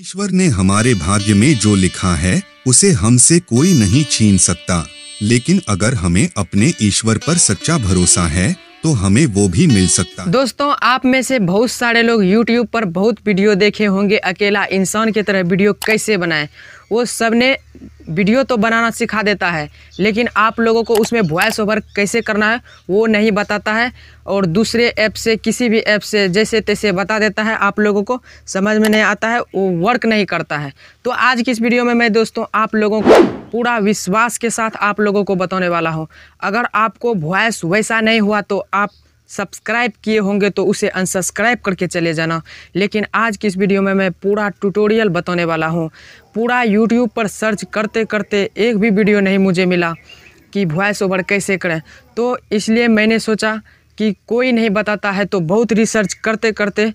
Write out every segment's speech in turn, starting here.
ईश्वर ने हमारे भाग्य में जो लिखा है उसे हमसे कोई नहीं छीन सकता लेकिन अगर हमें अपने ईश्वर पर सच्चा भरोसा है तो हमें वो भी मिल सकता दोस्तों आप में से बहुत सारे लोग YouTube पर बहुत वीडियो देखे होंगे अकेला इंसान की तरह वीडियो कैसे बनाएं वो सब ने वीडियो तो बनाना सिखा देता है लेकिन आप लोगों को उसमें वॉइस ओवर कैसे करना है वो नहीं बताता है और दूसरे ऐप से किसी भी ऐप से जैसे तैसे बता देता है आप लोगों को समझ में नहीं आता है वो वर्क नहीं करता है तो आज की इस वीडियो में मैं दोस्तों आप लोगों को पूरा विश्वास के साथ आप लोगों को बताने वाला हूँ अगर आपको वॉइस वैसा नहीं हुआ तो आप सब्सक्राइब किए होंगे तो उसे अनसब्सक्राइब करके चले जाना लेकिन आज की इस वीडियो में मैं पूरा ट्यूटोरियल बताने वाला हूँ पूरा यूट्यूब पर सर्च करते करते एक भी वीडियो नहीं मुझे मिला कि वॉइस ओवर कैसे करें तो इसलिए मैंने सोचा कि कोई नहीं बताता है तो बहुत रिसर्च करते करते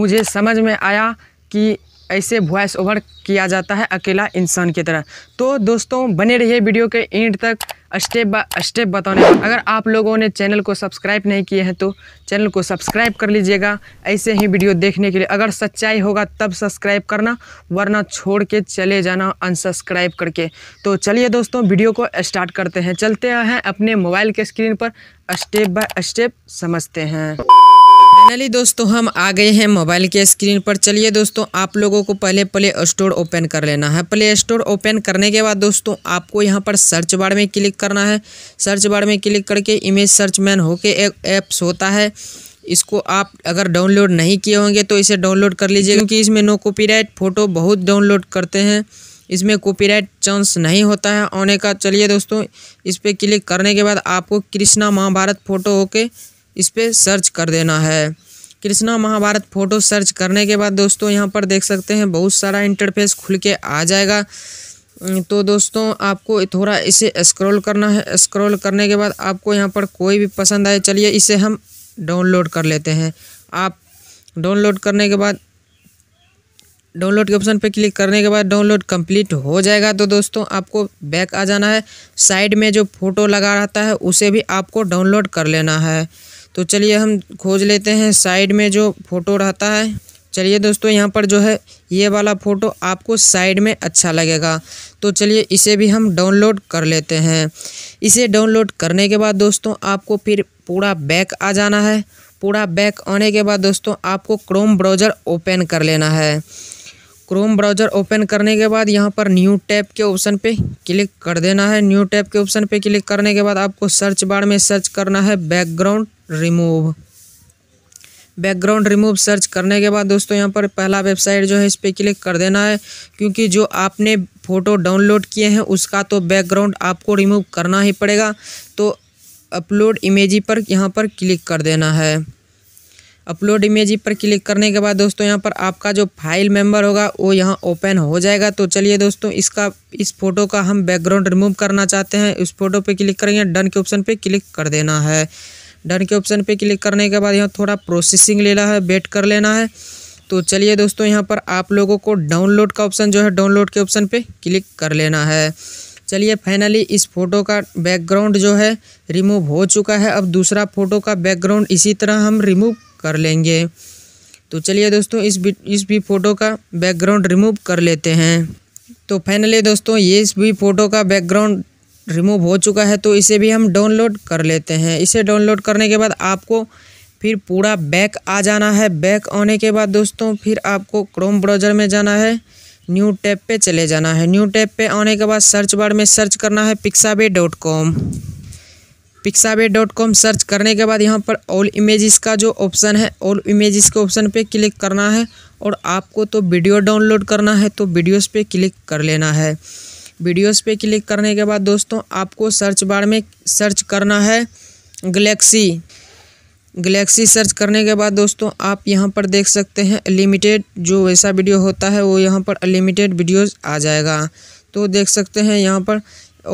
मुझे समझ में आया कि ऐसे वॉइस ओवर किया जाता है अकेला इंसान की तरह तो दोस्तों बने रहिए वीडियो के एंड तक स्टेप बाय स्टेप बताने अगर आप लोगों ने चैनल को सब्सक्राइब नहीं किए हैं तो चैनल को सब्सक्राइब कर लीजिएगा ऐसे ही वीडियो देखने के लिए अगर सच्चाई होगा तब सब्सक्राइब करना वरना छोड़ के चले जाना अनसब्सक्राइब करके तो चलिए दोस्तों वीडियो को स्टार्ट करते हैं चलते हैं अपने मोबाइल के स्क्रीन पर स्टेप बाय स्टेप समझते हैं फाइनली दोस्तों हम आ गए हैं मोबाइल के स्क्रीन पर चलिए दोस्तों आप लोगों को पहले प्ले स्टोर ओपन कर लेना है प्ले स्टोर ओपन करने के बाद दोस्तों आपको यहाँ पर सर्च बार में क्लिक करना है सर्च बार में क्लिक करके इमेज सर्च मैन होके एक ऐप्स होता है इसको आप अगर डाउनलोड नहीं किए होंगे तो इसे डाउनलोड कर लीजिए क्योंकि इसमें नो कॉपी फ़ोटो बहुत डाउनलोड करते हैं इसमें कॉपीराइट चांस नहीं होता है आने का चलिए दोस्तों इस पर क्लिक करने के बाद आपको कृष्णा महाभारत फ़ोटो होके इस पर सर्च कर देना है कृष्णा महाभारत फ़ोटो सर्च करने के बाद दोस्तों यहाँ पर देख सकते हैं बहुत सारा इंटरफेस खुल के आ जाएगा तो दोस्तों आपको थोड़ा इसे स्क्रॉल करना है स्क्रॉल करने के बाद आपको यहाँ पर कोई भी पसंद आए चलिए इसे हम डाउनलोड कर लेते हैं आप डाउनलोड करने के बाद डाउनलोड के ऑप्शन पर क्लिक करने के बाद डाउनलोड कंप्लीट हो जाएगा तो दोस्तों आपको बैक आ जाना है साइड में जो फ़ोटो लगा रहता है उसे भी आपको डाउनलोड कर लेना है तो चलिए हम खोज लेते हैं साइड में जो फ़ोटो रहता है चलिए दोस्तों यहाँ पर जो है ये वाला फ़ोटो आपको साइड में अच्छा लगेगा तो चलिए इसे भी हम डाउनलोड कर लेते हैं इसे डाउनलोड करने के बाद दोस्तों आपको फिर पूरा बैक आ जाना है पूरा बैक आने के बाद दोस्तों आपको क्रोम ब्राउज़र ओपन कर लेना है क्रोम ब्राउज़र ओपन करने के बाद यहाँ पर न्यू टैब के ऑप्शन पे क्लिक कर देना है न्यू टैब के ऑप्शन पे क्लिक करने के बाद आपको सर्च बार में सर्च करना है background remove background remove search करने के बाद दोस्तों यहाँ पर पहला वेबसाइट जो है इस पर क्लिक कर देना है क्योंकि जो आपने फ़ोटो डाउनलोड किए हैं उसका तो बैकग्राउंड आपको रिमूव करना ही पड़ेगा तो अपलोड इमेजी पर यहाँ पर क्लिक कर देना है अपलोड इमेज पर क्लिक करने के बाद दोस्तों यहाँ पर आपका जो फाइल मेंबर होगा वो यहाँ ओपन हो जाएगा तो चलिए दोस्तों इसका इस फोटो का हम बैकग्राउंड रिमूव करना चाहते हैं इस फोटो पे क्लिक करेंगे डन के ऑप्शन पे क्लिक कर देना है डन के ऑप्शन पे क्लिक करने के बाद यहाँ थोड़ा प्रोसेसिंग लेना है वेट कर लेना है तो चलिए दोस्तों यहाँ पर आप लोगों को डाउनलोड का ऑप्शन जो है डाउनलोड के ऑप्शन पर क्लिक कर लेना है चलिए फाइनली इस फ़ोटो का बैकग्राउंड जो है रिमूव हो चुका है अब दूसरा फ़ोटो का बैकग्राउंड इसी तरह हम रिमूव कर लेंगे तो चलिए दोस्तों इस भी इस भी फ़ोटो का बैकग्राउंड रिमूव कर लेते हैं तो फाइनली दोस्तों ये इस भी फ़ोटो का बैकग्राउंड रिमूव हो चुका है तो इसे भी हम डाउनलोड कर लेते हैं इसे डाउनलोड करने के बाद आपको फिर पूरा बैक आ जाना है बैक आने के बाद दोस्तों फिर आपको क्रोम ब्राउज़र में जाना है न्यू टैब पे चले जाना है न्यू टैब पे आने के बाद सर्च बार में सर्च करना है Pixabay dot com Pixabay dot com search करने के बाद यहाँ पर ऑल इमेजेस का जो ऑप्शन है ऑल इमेजेस के ऑप्शन पे क्लिक करना है और आपको तो वीडियो डाउनलोड करना है तो वीडियोस पे क्लिक कर लेना है वीडियोस पे क्लिक करने के बाद दोस्तों आपको सर्च बार में सर्च करना है गलेक्सी गलेक्सी सर्च करने के बाद दोस्तों आप यहाँ पर देख सकते हैं अनलिमिटेड जो वैसा वीडियो होता है वो यहाँ पर अनलिमिटेड वीडियोज़ आ जाएगा तो देख सकते हैं यहाँ पर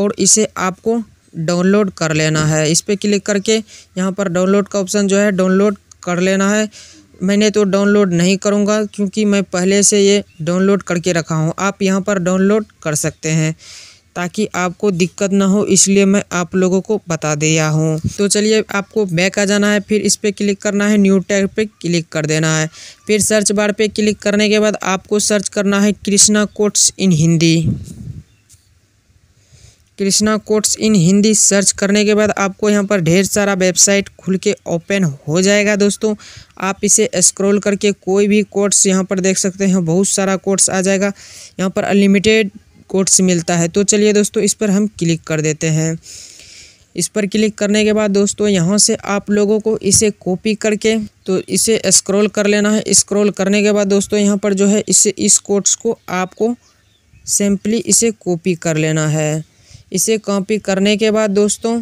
और इसे आपको डाउनलोड कर लेना है इस पर क्लिक करके यहाँ पर डाउनलोड का ऑप्शन जो है डाउनलोड कर लेना है मैंने तो डाउनलोड नहीं करूँगा क्योंकि मैं पहले से ये डाउनलोड करके रखा हूँ आप यहाँ पर डाउनलोड कर सकते हैं ताकि आपको दिक्कत ना हो इसलिए मैं आप लोगों को बता दिया हूँ तो चलिए आपको बैक आ जाना है फिर इस पर क्लिक करना है न्यू टैग पे क्लिक कर देना है फिर सर्च बार पे क्लिक करने के बाद आपको सर्च करना है Krishna quotes in Hindi Krishna quotes in Hindi search करने के बाद आपको यहाँ पर ढेर सारा वेबसाइट खुल के ओपन हो जाएगा दोस्तों आप इसे स्क्रॉल करके कोई भी कोर्ट्स यहाँ पर देख सकते हैं बहुत सारा कोर्ट्स आ जाएगा यहाँ पर अनलिमिटेड कोर्ट्स मिलता है तो चलिए दोस्तों इस पर हम क्लिक कर देते हैं इस पर क्लिक करने के बाद दोस्तों यहाँ से आप लोगों को इसे कॉपी करके तो इसे स्क्रॉल कर लेना है स्क्रॉल करने के बाद दोस्तों यहाँ पर जो है इसे इस कोर्ट्स को आपको सिंपली इसे कॉपी कर लेना है इसे कॉपी करने के बाद दोस्तों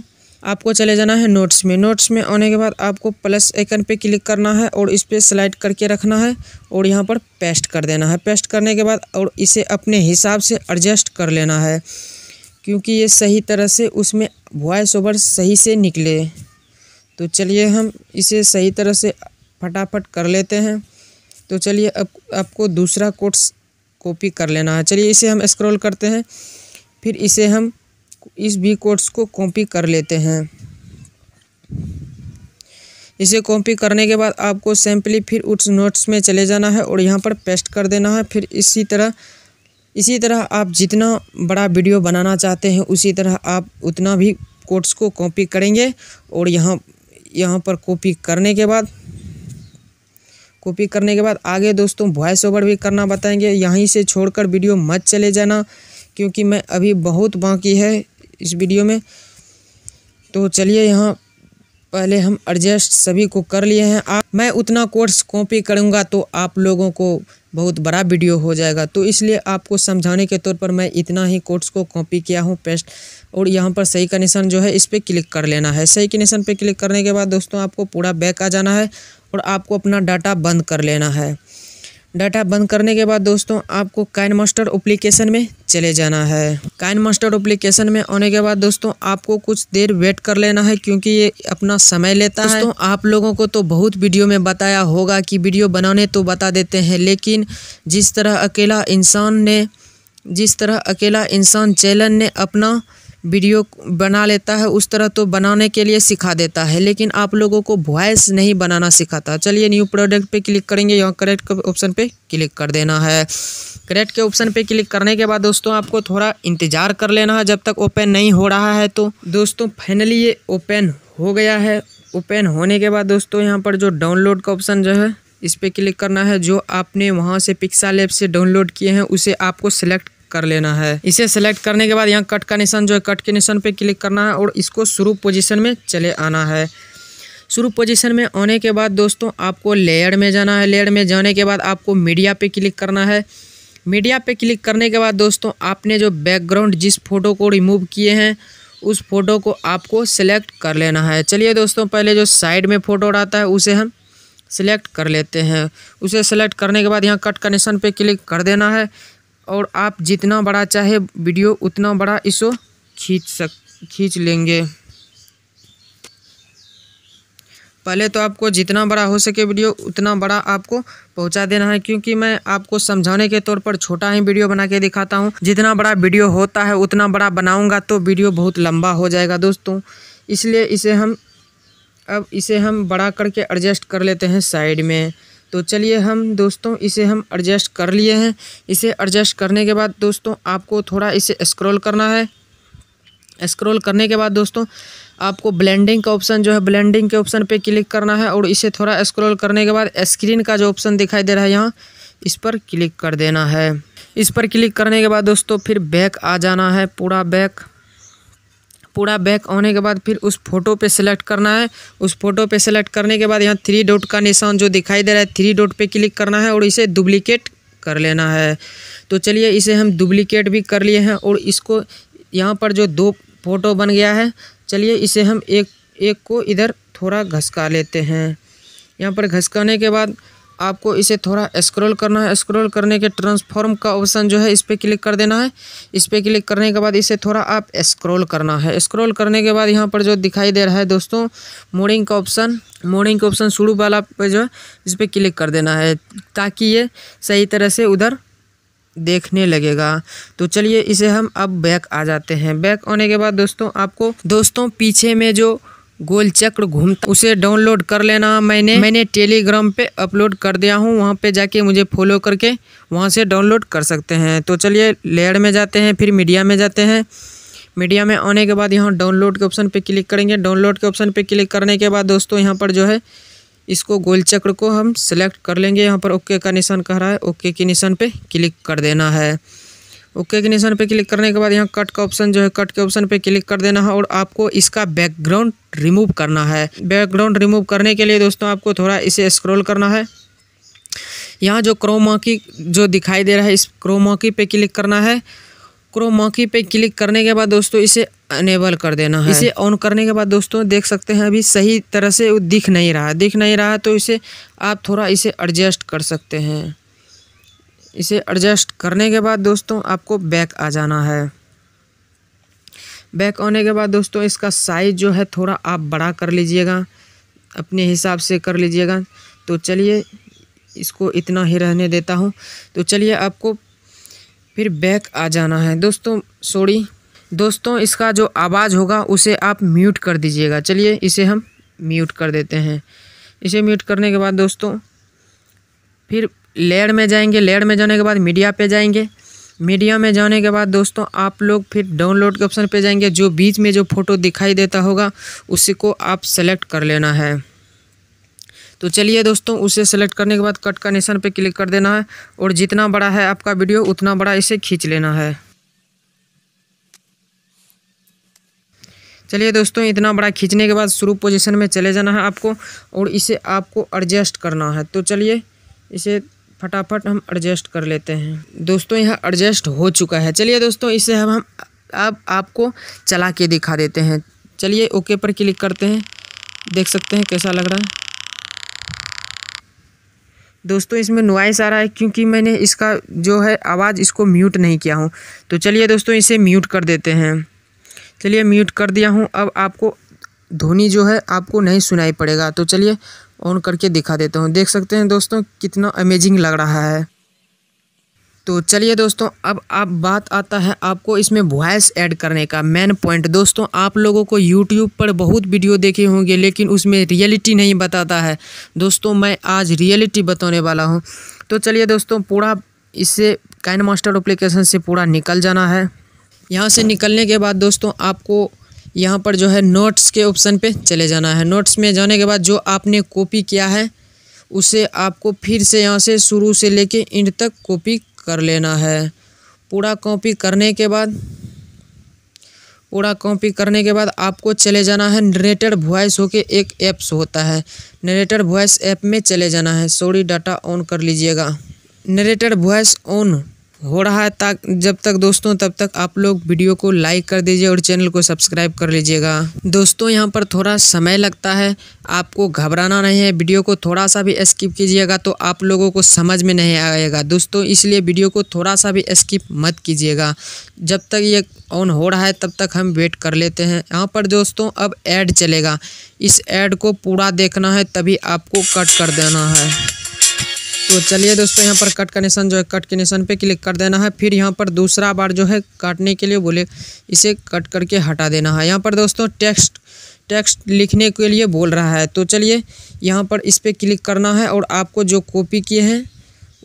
आपको चले जाना है नोट्स में नोट्स में आने के बाद आपको प्लस आइकन पे क्लिक करना है और इस पर स्लाइड करके रखना है और यहाँ पर पेस्ट कर देना है पेस्ट करने के बाद और इसे अपने हिसाब से एडजस्ट कर लेना है क्योंकि ये सही तरह से उसमें वॉइस ओवर सही से निकले तो चलिए हम इसे सही तरह से फटाफट कर लेते हैं तो चलिए अब आपको दूसरा कोट्स कॉपी कर लेना है चलिए इसे हम स्क्रॉल करते हैं फिर इसे हम इस बी कोड्स को कॉपी कर लेते हैं इसे कॉपी करने के बाद आपको सैम्पली फिर उस नोट्स में चले जाना है और यहाँ पर पेस्ट कर देना है फिर इसी तरह इसी तरह आप जितना बड़ा वीडियो बनाना चाहते हैं उसी तरह आप उतना भी कोड्स को कॉपी करेंगे और यहाँ यहाँ पर कॉपी करने के बाद कॉपी करने के बाद आगे दोस्तों वॉइस ओवर भी करना बताएंगे यहीं से छोड़कर वीडियो मत चले जाना क्योंकि मैं अभी बहुत बाकी है इस वीडियो में तो चलिए यहाँ पहले हम एडजस्ट सभी को कर लिए हैं आप मैं उतना कोर्स कॉपी करूँगा तो आप लोगों को बहुत बड़ा वीडियो हो जाएगा तो इसलिए आपको समझाने के तौर पर मैं इतना ही कोर्स को कॉपी किया हूँ पेस्ट और यहाँ पर सही कनेक्शन जो है इस पर क्लिक कर लेना है सही कनेक्शन पर क्लिक करने के बाद दोस्तों आपको पूरा बैक आ जाना है और आपको अपना डाटा बंद कर लेना है डाटा बंद करने के बाद दोस्तों आपको काइन मास्टर अप्लीकेशन में चले जाना है काइन मास्टर अप्लीकेशन में आने के बाद दोस्तों आपको कुछ देर वेट कर लेना है क्योंकि ये अपना समय लेता है दोस्तों आप लोगों को तो बहुत वीडियो में बताया होगा कि वीडियो बनाने तो बता देते हैं लेकिन जिस तरह अकेला इंसान ने जिस तरह अकेला इंसान चैलन ने अपना वीडियो बना लेता है उस तरह तो बनाने के लिए सिखा देता है लेकिन आप लोगों को वॉइस नहीं बनाना सिखाता चलिए न्यू प्रोडक्ट पे क्लिक करेंगे यहाँ करेक्ट के ऑप्शन पे क्लिक कर देना है करेक्ट के ऑप्शन पे क्लिक करने के बाद दोस्तों आपको थोड़ा इंतज़ार कर लेना है जब तक ओपन नहीं हो रहा है तो दोस्तों फाइनली ये ओपन हो गया है ओपन होने के बाद दोस्तों यहाँ पर जो डाउनलोड का ऑप्शन जो है इस पर क्लिक करना है जो आपने वहाँ से पिक्सा लेब से डाउनलोड किए हैं उसे आपको सेलेक्ट कर लेना है इसे सेलेक्ट करने के बाद यहाँ कट का निशान जो है कट के निशान पे क्लिक करना है और इसको शुरू पोजिशन में चले आना है शुरू पोजीशन में आने के बाद दोस्तों आपको लेयर में जाना है लेयर में जाने के बाद आपको मीडिया पे क्लिक करना है मीडिया पे क्लिक करने के बाद दोस्तों आपने जो बैकग्राउंड जिस फ़ोटो को रिमूव किए हैं उस फ़ोटो को आपको सेलेक्ट कर लेना है चलिए दोस्तों पहले जो साइड में फ़ोटो रहता है उसे हम सिलेक्ट कर लेते हैं उसे सेलेक्ट करने के बाद यहाँ कट का निशान पे क्लिक कर देना है और आप जितना बड़ा चाहे वीडियो उतना बड़ा इसो खींच सक खींच लेंगे पहले तो आपको जितना बड़ा हो सके वीडियो उतना बड़ा आपको पहुंचा देना है क्योंकि मैं आपको समझाने के तौर पर छोटा ही वीडियो बना के दिखाता हूं जितना बड़ा वीडियो होता है उतना बड़ा बनाऊंगा तो वीडियो बहुत लंबा हो जाएगा दोस्तों इसलिए इसे हम अब इसे हम बड़ा करके एडजस्ट कर लेते हैं साइड में तो चलिए हम दोस्तों इसे हम एडजस्ट कर लिए हैं इसे एडजस्ट करने के बाद दोस्तों आपको थोड़ा इसे स्क्रॉल करना है स्क्रॉल करने के बाद दोस्तों आपको ब्लेंडिंग का ऑप्शन जो है ब्लेंडिंग के ऑप्शन पे क्लिक करना है और इसे थोड़ा स्क्रॉल करने के बाद स्क्रीन का जो ऑप्शन दिखाई दे रहा है यहाँ इस पर क्लिक कर देना है इस पर क्लिक करने के बाद दोस्तों फिर बैक आ जाना है पूरा बैक पूरा बैक होने के बाद फिर उस फोटो पे सेलेक्ट करना है उस फोटो पे सेलेक्ट करने के बाद यहाँ थ्री डॉट का निशान जो दिखाई दे रहा है थ्री डॉट पे क्लिक करना है और इसे डुप्लीकेट कर लेना है तो चलिए इसे हम डुप्लीकेट भी कर लिए हैं और इसको यहाँ पर जो दो फोटो बन गया है चलिए इसे हम एक एक को इधर थोड़ा घसका लेते हैं यहाँ पर घसकाने के बाद आपको इसे थोड़ा स्क्रॉल करना है स्क्रॉल करने के ट्रांसफॉर्म का ऑप्शन जो है इस पर क्लिक कर देना है इस पर क्लिक करने के बाद इसे थोड़ा आप स्क्रॉल करना है स्क्रॉल करने के बाद यहाँ पर जो दिखाई दे रहा है दोस्तों मोडिंग का ऑप्शन मोडिंग का ऑप्शन शुरू वाला पर जो है इस पर क्लिक कर देना है ताकि ये सही तरह से उधर देखने लगेगा तो चलिए इसे हम अब बैक आ जाते हैं बैक आने के बाद दोस्तों आपको दोस्तों पीछे में जो गोल चक्र घूमता उसे डाउनलोड कर लेना मैंने मैंने टेलीग्राम पे अपलोड कर दिया हूँ वहाँ पे जाके मुझे फॉलो करके वहाँ से डाउनलोड कर सकते हैं तो चलिए लेयर में जाते हैं फिर मीडिया में जाते हैं मीडिया में आने के बाद यहाँ डाउनलोड के ऑप्शन पे क्लिक करेंगे डाउनलोड के ऑप्शन पे क्लिक करने के बाद दोस्तों यहाँ पर जो है इसको गोल चक्र को हम सेलेक्ट कर लेंगे यहाँ पर ओके का निशान कह रहा है ओके के निशान पर क्लिक कर देना है ओके के निशान पे क्लिक करने के बाद यहाँ कट का ऑप्शन जो है कट के ऑप्शन पे क्लिक कर देना है और आपको इसका बैकग्राउंड रिमूव करना है बैकग्राउंड रिमूव करने के लिए दोस्तों आपको थोड़ा इसे स्क्रॉल करना है यहाँ जो क्रोमा की जो दिखाई दे रहा है इस क्रोमा की पे क्लिक करना है क्रोमा की पे क्लिक करने के बाद दोस्तों इसे अनेबल कर देना है इसे ऑन करने के बाद दोस्तों देख सकते हैं अभी सही तरह से वो दिख नहीं रहा दिख नहीं रहा तो इसे आप थोड़ा इसे एडजस्ट कर सकते हैं इसे एडजस्ट करने के बाद दोस्तों आपको बैक आ जाना है बैक आने के बाद दोस्तों इसका साइज़ जो है थोड़ा आप बड़ा कर लीजिएगा अपने हिसाब से कर लीजिएगा तो चलिए इसको इतना ही रहने देता हूँ तो चलिए आपको फिर बैक आ जाना है दोस्तों सॉरी दोस्तों इसका जो आवाज़ होगा उसे आप म्यूट कर दीजिएगा चलिए इसे हम म्यूट कर देते हैं इसे म्यूट करने के बाद दोस्तों फिर लेयर में जाएंगे लेयर में जाने के बाद मीडिया पे जाएंगे मीडिया में जाने के बाद दोस्तों आप लोग फिर डाउनलोड के ऑप्शन पे जाएंगे जो बीच में जो फ़ोटो दिखाई देता होगा उसी को आप सेलेक्ट कर लेना है तो चलिए दोस्तों उसे सेलेक्ट करने के बाद कट का निशान पे क्लिक कर देना है और जितना बड़ा है आपका वीडियो उतना बड़ा इसे खींच लेना है चलिए दोस्तों इतना बड़ा खींचने के बाद शुरू पोजीशन में चले जाना है आपको और इसे आपको एडजस्ट करना है तो चलिए इसे फटाफट हम एडजस्ट कर लेते हैं दोस्तों यह एडजस्ट हो चुका है चलिए दोस्तों इसे हम हम अब आपको चला के दिखा देते हैं चलिए ओके पर क्लिक करते हैं देख सकते हैं कैसा लग रहा है दोस्तों इसमें नुआइस आ रहा है क्योंकि मैंने इसका जो है आवाज़ इसको म्यूट नहीं किया हूँ तो चलिए दोस्तों इसे म्यूट कर देते हैं चलिए म्यूट कर दिया हूँ अब आपको ध्वनि जो है आपको नहीं सुनाई पड़ेगा तो चलिए ऑन करके दिखा देता हूँ देख सकते हैं दोस्तों कितना अमेजिंग लग रहा है तो चलिए दोस्तों अब आप बात आता है आपको इसमें वॉइस ऐड करने का मेन पॉइंट दोस्तों आप लोगों को यूट्यूब पर बहुत वीडियो देखे होंगे लेकिन उसमें रियलिटी नहीं बताता है दोस्तों मैं आज रियलिटी बताने वाला हूँ तो चलिए दोस्तों पूरा इससे काइन मास्टर अप्लीकेशन से पूरा निकल जाना है यहाँ से निकलने के बाद दोस्तों आपको यहाँ पर जो है नोट्स के ऑप्शन पे चले जाना है नोट्स में जाने के बाद जो आपने कॉपी किया है उसे आपको फिर से यहाँ से शुरू से लेके इंड तक कॉपी कर लेना है पूरा कॉपी करने के बाद पूरा कॉपी करने के बाद आपको चले जाना है नरेटेड वॉइस होके एक ऐप्स होता है नरेटर वॉइस ऐप में चले जाना है सॉरी डाटा ऑन कर लीजिएगा नरेटेड वॉइस ऑन हो रहा है तक जब तक दोस्तों तब तक आप लोग वीडियो को लाइक कर दीजिए और चैनल को सब्सक्राइब कर लीजिएगा दोस्तों यहाँ पर थोड़ा समय लगता है आपको घबराना नहीं है वीडियो को थोड़ा सा भी स्किप कीजिएगा तो आप लोगों को समझ में नहीं आएगा दोस्तों इसलिए वीडियो को थोड़ा सा भी स्किप मत कीजिएगा जब तक ये ऑन हो रहा है तब तक हम वेट कर लेते हैं यहाँ पर दोस्तों अब ऐड चलेगा इस एड को पूरा देखना है तभी आपको कट कर देना है तो चलिए दोस्तों यहाँ पर कट का निशान जो है कट के निशान पे क्लिक कर देना है फिर यहाँ पर दूसरा बार जो है काटने के लिए बोले इसे कट करके हटा देना है यहाँ पर दोस्तों टेक्स्ट टेक्स्ट लिखने के लिए बोल रहा है तो चलिए यहाँ पर इस पर क्लिक करना है और आपको जो कॉपी किए हैं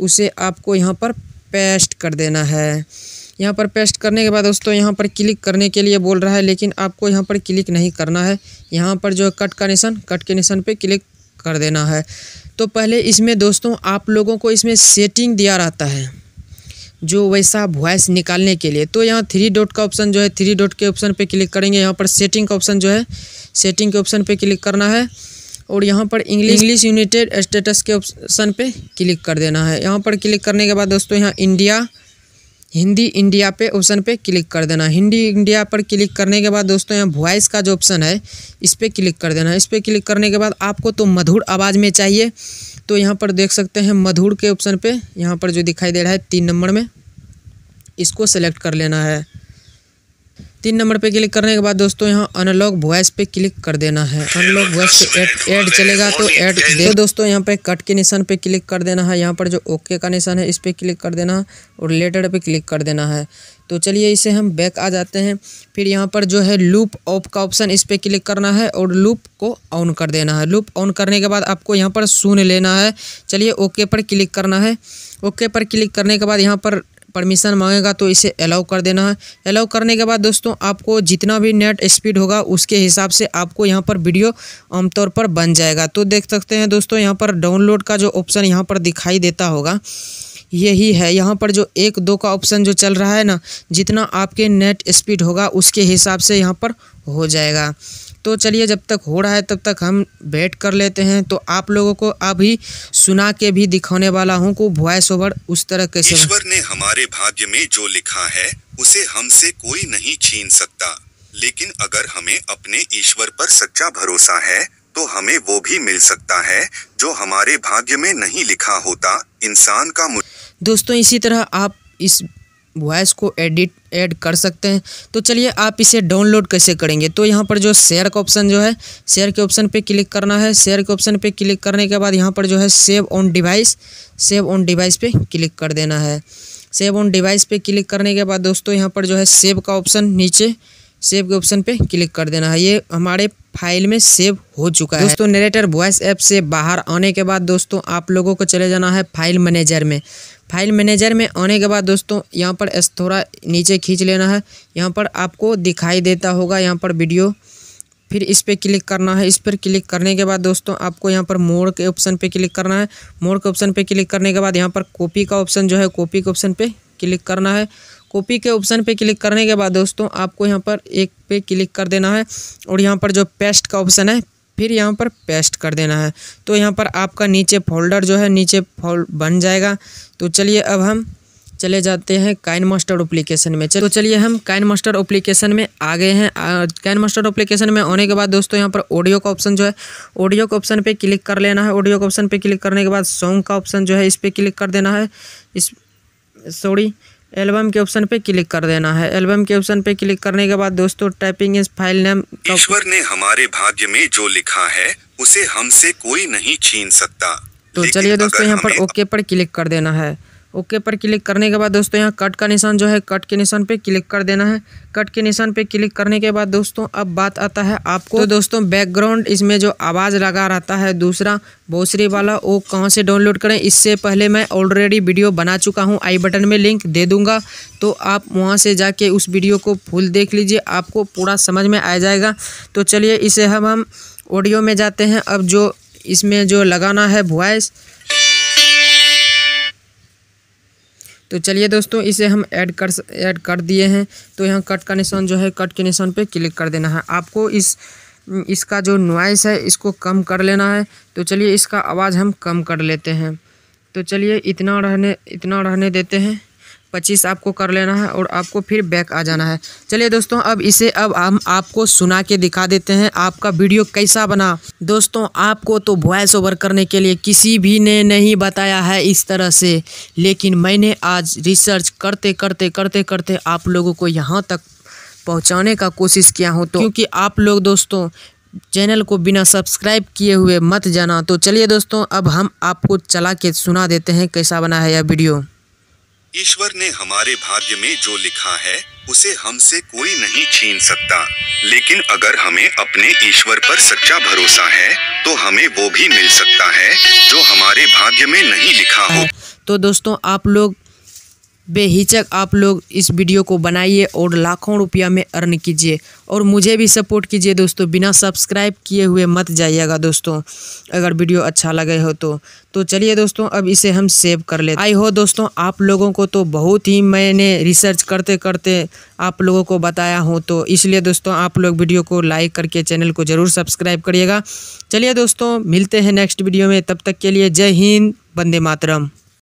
उसे आपको यहाँ पर पेस्ट कर देना है यहाँ पर पेस्ट करने के बाद दोस्तों यहाँ पर क्लिक करने के लिए बोल रहा है लेकिन आपको यहाँ पर क्लिक नहीं करना है यहाँ पर जो कट का निशान कट के निशान पे क्लिक कर देना है तो पहले इसमें दोस्तों आप लोगों को इसमें सेटिंग दिया रहता है जो वैसा वॉइस निकालने के लिए तो यहाँ थ्री डॉट का ऑप्शन जो है थ्री डॉट के ऑप्शन पे क्लिक करेंगे यहाँ पर सेटिंग का ऑप्शन जो है सेटिंग के ऑप्शन पे क्लिक करना है और यहाँ पर इंग्लिश इंग्लिश यूनिटेड स्टेटस के ऑप्शन पे क्लिक कर देना है यहाँ पर क्लिक करने के बाद दोस्तों यहाँ इंडिया हिंदी इंडिया पे ऑप्शन पे क्लिक कर देना हिंदी इंडिया पर क्लिक करने के बाद दोस्तों यहाँ वॉइस का जो ऑप्शन है इस पर क्लिक कर देना इस पर क्लिक करने के बाद आपको तो मधुर आवाज़ में चाहिए तो यहाँ पर देख सकते हैं मधुर के ऑप्शन पे यहाँ पर जो दिखाई दे रहा है तीन नंबर में इसको सेलेक्ट कर लेना है तीन नंबर पे क्लिक करने के बाद दोस्तों यहाँ अनलॉक वॉइस पे क्लिक कर देना है अनलॉक वॉइस पे एड एड चलेगा तो एड दे दोस्तों यहाँ पे कट के निशान पे क्लिक कर देना है यहाँ पर जो ओके का निशान है इस पर क्लिक कर देना है और लेटर पे क्लिक कर देना है तो चलिए इसे हम बैक आ जाते हैं फिर यहाँ पर जो है लूप ऑफ का ऑप्शन इस पर क्लिक करना है और लूप को ऑन कर देना है लूप ऑन करने के बाद आपको यहाँ पर सुन लेना है चलिए ओके पर क्लिक करना है ओके पर क्लिक करने के बाद यहाँ पर परमिशन मांगेगा तो इसे अलाउ कर देना है अलाउ करने के बाद दोस्तों आपको जितना भी नेट स्पीड होगा उसके हिसाब से आपको यहाँ पर वीडियो आमतौर पर बन जाएगा तो देख सकते हैं दोस्तों यहाँ पर डाउनलोड का जो ऑप्शन यहाँ पर दिखाई देता होगा यही है यहाँ पर जो एक दो का ऑप्शन जो चल रहा है ना जितना आपके नेट स्पीड होगा उसके हिसाब से यहाँ पर हो जाएगा तो चलिए जब तक हो रहा है तब तक हम वेट कर लेते हैं तो आप लोगों को अभी सुना के भी दिखाने वाला हूँ को वॉइस ओवर उस तरह कैसे ईश्वर ने हमारे भाग्य में जो लिखा है उसे हमसे कोई नहीं छीन सकता लेकिन अगर हमें अपने ईश्वर पर सच्चा भरोसा है तो हमें वो भी मिल सकता है जो हमारे भाग्य में नहीं लिखा होता इंसान का दोस्तों इसी तरह आप इस वॉइस को एडिट ऐड कर सकते हैं तो चलिए आप इसे डाउनलोड कैसे करेंगे तो यहाँ पर जो शेयर का ऑप्शन जो है शेयर के ऑप्शन पे क्लिक करना है शेयर के ऑप्शन पे क्लिक करने के बाद यहाँ पर जो है save on device save on device पे क्लिक कर देना है सेव ऑन डिवाइस पे क्लिक करने के बाद दोस्तों यहाँ पर जो है सेव का ऑप्शन नीचे सेव के ऑप्शन पे क्लिक कर देना है ये हमारे फाइल में सेव हो चुका है दोस्तों नेरेटर वॉइस ऐप से बाहर आने के बाद दोस्तों आप लोगों को चले जाना है फाइल मैनेजर में फाइल मैनेजर में आने के बाद दोस्तों यहाँ पर एस थोड़ा नीचे खींच लेना है यहाँ पर आपको दिखाई देता होगा यहाँ पर वीडियो फिर इस पर क्लिक करना है इस पर क्लिक करने के बाद दोस्तों आपको यहाँ पर मोड़ के ऑप्शन पे क्लिक करना है मोड़ के ऑप्शन पे क्लिक करने के बाद यहाँ पर कॉपी का ऑप्शन जो है कॉपी के ऑप्शन पे क्लिक करना है कॉपी के ऑप्शन पे क्लिक करने के बाद दोस्तों आपको यहाँ पर एक पे क्लिक कर देना है और यहाँ पर जो पेस्ट का ऑप्शन है फिर यहाँ पर पेस्ट कर देना है तो यहाँ पर आपका नीचे फोल्डर जो है नीचे फोल्ड बन जाएगा तो चलिए अब हम चले जाते हैं काइन मास्टर अप्लीकेशन में तो चलिए हम काइन मास्टर अप्लीकेशन में आ गए हैं काइन मास्टर अप्लीकेशन में आने के बाद दोस्तों यहाँ पर ऑडियो का ऑप्शन जो है ऑडियो के ऑप्शन पे क्लिक कर लेना है ऑडियो के ऑप्शन पे क्लिक करने के बाद सॉन्ग का ऑप्शन जो है इस पर क्लिक कर देना है इस सॉरी एल्बम के ऑप्शन पे क्लिक कर देना है एल्बम के ऑप्शन पे क्लिक करने के बाद दोस्तों टाइपिंग इस फाइल नेम ईश्वर ने हमारे भाग्य में जो लिखा है उसे हमसे कोई नहीं छीन सकता तो चलिए दोस्तों यहाँ पर ओके पर क्लिक कर देना है ओके पर क्लिक करने के बाद दोस्तों यहाँ कट का निशान जो है कट के निशान पे क्लिक कर देना है कट के निशान पे क्लिक करने के बाद दोस्तों अब बात आता है आपको तो दोस्तों बैकग्राउंड इसमें जो आवाज़ लगा रहता है दूसरा बोसरी वाला वो कहाँ से डाउनलोड करें इससे पहले मैं ऑलरेडी वीडियो बना चुका हूँ आई बटन में लिंक दे दूँगा तो आप वहाँ से जाके उस वीडियो को फुल देख लीजिए आपको पूरा समझ में आ जाएगा तो चलिए इसे हम हम ऑडियो में जाते हैं अब जो इसमें जो लगाना है वॉइस तो चलिए दोस्तों इसे हम ऐड कर ऐड कर दिए हैं तो यहाँ कट का निशान जो है कट के निशान पे क्लिक कर देना है आपको इस इसका जो नॉइस है इसको कम कर लेना है तो चलिए इसका आवाज़ हम कम कर लेते हैं तो चलिए इतना रहने इतना रहने देते हैं पच्चीस आपको कर लेना है और आपको फिर बैक आ जाना है चलिए दोस्तों अब इसे अब हम आपको सुना के दिखा देते हैं आपका वीडियो कैसा बना दोस्तों आपको तो वॉइस ओवर करने के लिए किसी भी ने नहीं बताया है इस तरह से लेकिन मैंने आज रिसर्च करते करते करते करते आप लोगों को यहाँ तक पहुँचाने का कोशिश किया हूँ तो क्योंकि आप लोग दोस्तों चैनल को बिना सब्सक्राइब किए हुए मत जाना तो चलिए दोस्तों अब हम आपको चला के सुना देते हैं कैसा बना है यह वीडियो ईश्वर ने हमारे भाग्य में जो लिखा है उसे हमसे कोई नहीं छीन सकता लेकिन अगर हमें अपने ईश्वर पर सच्चा भरोसा है तो हमें वो भी मिल सकता है जो हमारे भाग्य में नहीं लिखा हो तो दोस्तों आप लोग बेहिचक आप लोग इस वीडियो को बनाइए और लाखों रुपया में अर्न कीजिए और मुझे भी सपोर्ट कीजिए दोस्तों बिना सब्सक्राइब किए हुए मत जाइएगा दोस्तों अगर वीडियो अच्छा लगे हो तो तो चलिए दोस्तों अब इसे हम सेव कर लेते आई हो दोस्तों आप लोगों को तो बहुत ही मैंने रिसर्च करते करते आप लोगों को बताया हूँ तो इसलिए दोस्तों आप लोग वीडियो को लाइक करके चैनल को ज़रूर सब्सक्राइब करिएगा चलिए दोस्तों मिलते हैं नेक्स्ट वीडियो में तब तक के लिए जय हिंद वंदे मातरम